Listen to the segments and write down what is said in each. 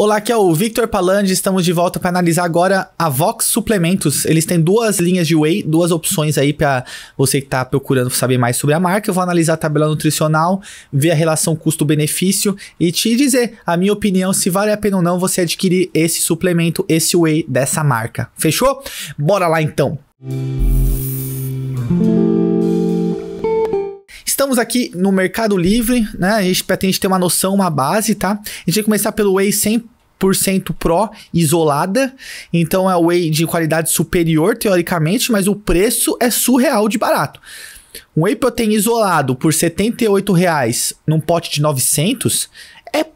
Olá, aqui é o Victor Palandes. estamos de volta para analisar agora a Vox Suplementos. Eles têm duas linhas de whey, duas opções aí para você que está procurando saber mais sobre a marca. Eu vou analisar a tabela nutricional, ver a relação custo-benefício e te dizer a minha opinião se vale a pena ou não você adquirir esse suplemento, esse whey dessa marca. Fechou? Bora lá então. Música Estamos aqui no Mercado Livre, né? A gente pretende ter uma noção, uma base, tá? A gente vai começar pelo Whey 100 Pro isolada. Então é whey de qualidade superior, teoricamente, mas o preço é surreal de barato. Um whey protein isolado por R$ reais num pote de 900 é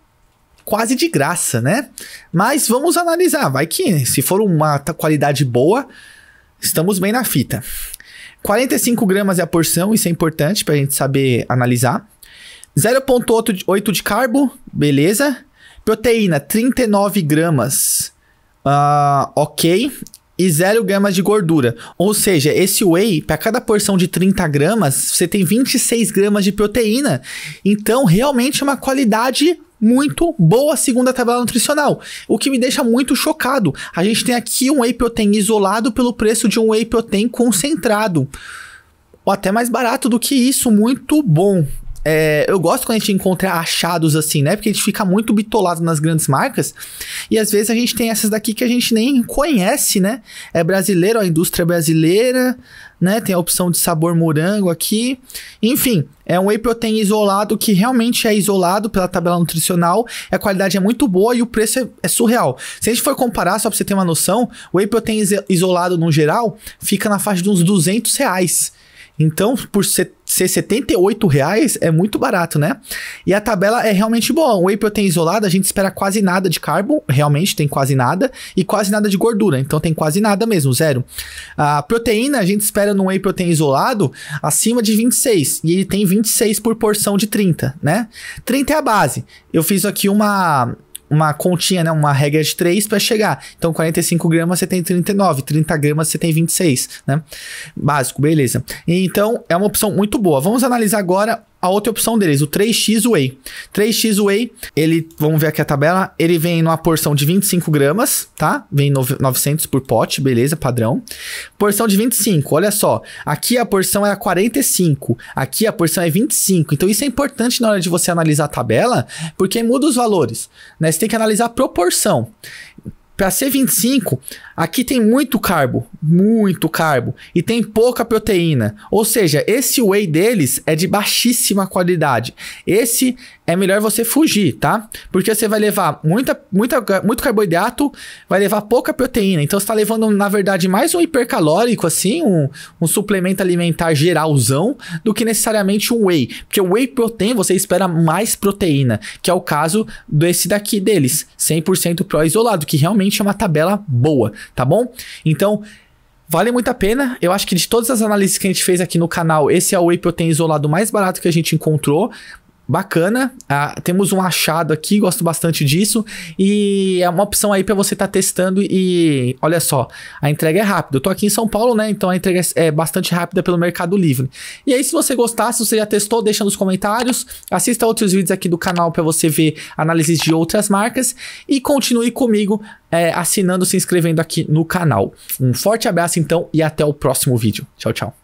quase de graça, né? Mas vamos analisar, vai que se for uma qualidade boa, estamos bem na fita. 45 gramas é a porção, isso é importante para a gente saber analisar. 0,8 de carbo, beleza. Proteína, 39 gramas, uh, ok. E 0 gramas de gordura. Ou seja, esse whey, para cada porção de 30 gramas, você tem 26 gramas de proteína. Então, realmente é uma qualidade muito boa segunda tabela nutricional, o que me deixa muito chocado. A gente tem aqui um whey protein isolado pelo preço de um whey protein concentrado ou até mais barato do que isso, muito bom. É, eu gosto quando a gente encontra achados assim, né? Porque a gente fica muito bitolado nas grandes marcas. E às vezes a gente tem essas daqui que a gente nem conhece, né? É brasileiro, a indústria é brasileira, né? Tem a opção de sabor morango aqui. Enfim, é um whey protein isolado que realmente é isolado pela tabela nutricional. A qualidade é muito boa e o preço é, é surreal. Se a gente for comparar, só pra você ter uma noção, o whey protein isolado no geral fica na faixa de uns 200 reais. Então, por ser, ser 78 reais é muito barato, né? E a tabela é realmente boa. O whey protein isolado, a gente espera quase nada de carbo, realmente tem quase nada, e quase nada de gordura, então tem quase nada mesmo, zero. A proteína, a gente espera no whey protein isolado acima de 26, e ele tem 26 por porção de 30, né? 30 é a base. Eu fiz aqui uma uma continha, né? Uma regra de 3 para chegar. Então, 45 gramas você tem 39, 30 gramas você tem 26, né? Básico, beleza. Então, é uma opção muito boa. Vamos analisar agora a outra opção deles, o 3x whey. 3x whey, ele, vamos ver aqui a tabela, ele vem numa porção de 25 gramas, tá? Vem 900 por pote, beleza, padrão. Porção de 25, olha só, aqui a porção era é 45, aqui a porção é 25. Então isso é importante na hora de você analisar a tabela, porque muda os valores, né? Você tem que analisar a proporção. Para C25, aqui tem muito carbo, muito carbo e tem pouca proteína. Ou seja, esse whey deles é de baixíssima qualidade. Esse é melhor você fugir, tá? Porque você vai levar muita, muita, muito carboidrato, vai levar pouca proteína. Então você está levando, na verdade, mais um hipercalórico, assim, um, um suplemento alimentar geralzão, do que necessariamente um whey. Porque o whey protein, você espera mais proteína, que é o caso desse daqui deles, 100% pró-isolado, que realmente realmente é uma tabela boa, tá bom? Então, Vale muito a pena. Eu acho que de todas as análises que a gente fez aqui no canal, esse é o whey protein isolado mais barato que a gente encontrou bacana. Ah, temos um achado aqui, gosto bastante disso. E é uma opção aí para você estar tá testando. E olha só, a entrega é rápida. Eu tô aqui em São Paulo, né? Então a entrega é, é bastante rápida pelo Mercado Livre. E aí, se você gostar, se você já testou, deixa nos comentários. Assista outros vídeos aqui do canal para você ver análises de outras marcas. E continue comigo é, assinando, se inscrevendo aqui no canal. Um forte abraço então e até o próximo vídeo. Tchau, tchau.